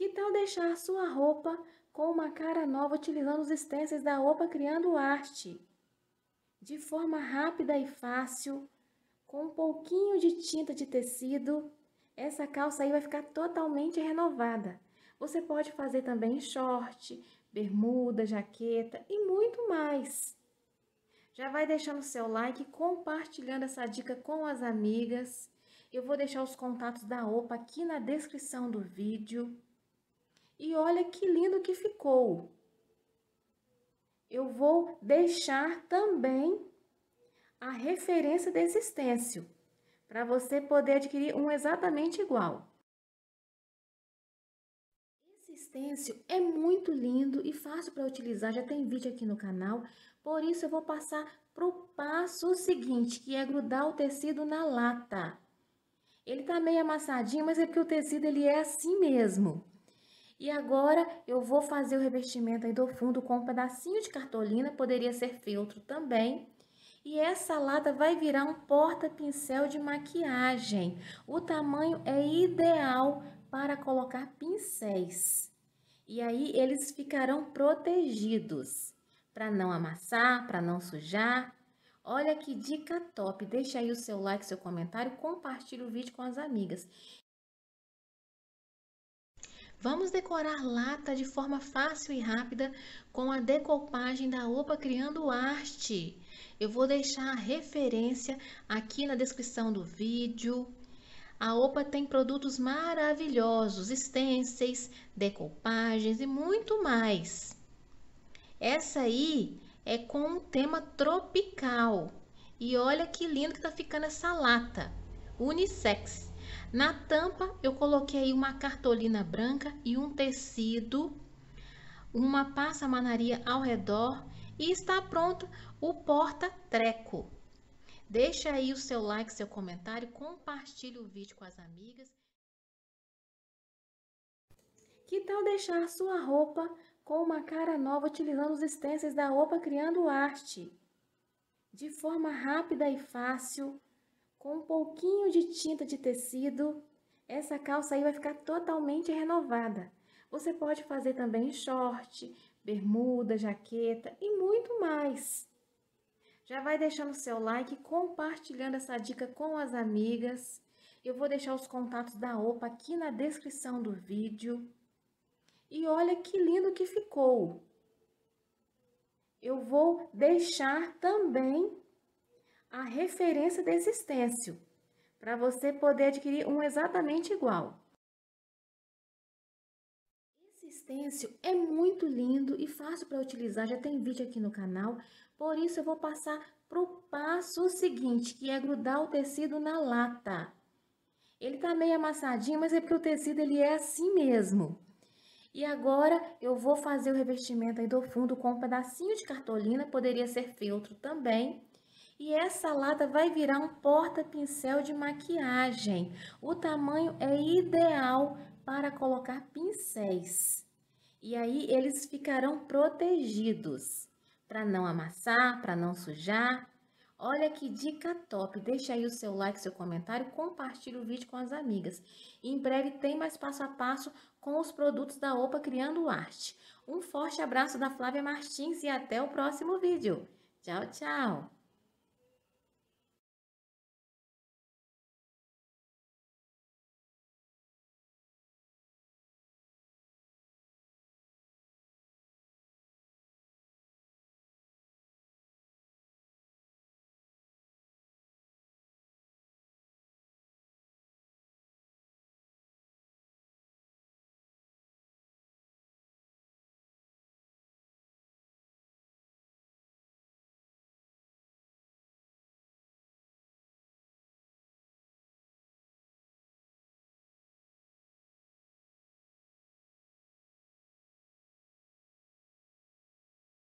Que tal deixar sua roupa com uma cara nova utilizando os stencils da roupa criando arte? De forma rápida e fácil, com um pouquinho de tinta de tecido, essa calça aí vai ficar totalmente renovada. Você pode fazer também short, bermuda, jaqueta e muito mais. Já vai deixando seu like, compartilhando essa dica com as amigas. Eu vou deixar os contatos da OPA aqui na descrição do vídeo. E olha que lindo que ficou. Eu vou deixar também a referência desse existência para você poder adquirir um exatamente igual. Existêncio é muito lindo e fácil para utilizar, já tem vídeo aqui no canal, por isso eu vou passar para o passo seguinte, que é grudar o tecido na lata. Ele tá meio amassadinho, mas é porque o tecido ele é assim mesmo. E agora eu vou fazer o revestimento aí do fundo com um pedacinho de cartolina, poderia ser feltro também. E essa lata vai virar um porta-pincel de maquiagem. O tamanho é ideal para colocar pincéis. E aí eles ficarão protegidos para não amassar, para não sujar. Olha que dica top! Deixa aí o seu like, seu comentário, compartilha o vídeo com as amigas. Vamos decorar lata de forma fácil e rápida com a decoupagem da OPA Criando Arte. Eu vou deixar a referência aqui na descrição do vídeo. A OPA tem produtos maravilhosos, stencils, decoupagens e muito mais. Essa aí é com um tema tropical. E olha que lindo que tá ficando essa lata. Unissex. Na tampa, eu coloquei uma cartolina branca e um tecido, uma passamanaria ao redor e está pronto o porta-treco. Deixe aí o seu like, seu comentário, compartilhe o vídeo com as amigas. Que tal deixar sua roupa com uma cara nova utilizando os stencils da roupa Criando Arte? De forma rápida e fácil, com um pouquinho de tinta de tecido, essa calça aí vai ficar totalmente renovada. Você pode fazer também short, bermuda, jaqueta e muito mais. Já vai deixando seu like, compartilhando essa dica com as amigas. Eu vou deixar os contatos da OPA aqui na descrição do vídeo. E olha que lindo que ficou! Eu vou deixar também a referência de existência, para você poder adquirir um exatamente igual. Esse stencil é muito lindo e fácil para utilizar, já tem vídeo aqui no canal, por isso eu vou passar para o passo seguinte, que é grudar o tecido na lata. Ele tá meio amassadinho, mas é porque o tecido ele é assim mesmo. E agora eu vou fazer o revestimento aí do fundo com um pedacinho de cartolina, poderia ser feltro também. E essa lata vai virar um porta-pincel de maquiagem. O tamanho é ideal para colocar pincéis. E aí eles ficarão protegidos para não amassar, para não sujar. Olha que dica top! Deixa aí o seu like, seu comentário, compartilhe o vídeo com as amigas. Em breve tem mais passo a passo com os produtos da OPA Criando Arte. Um forte abraço da Flávia Martins e até o próximo vídeo. Tchau, tchau!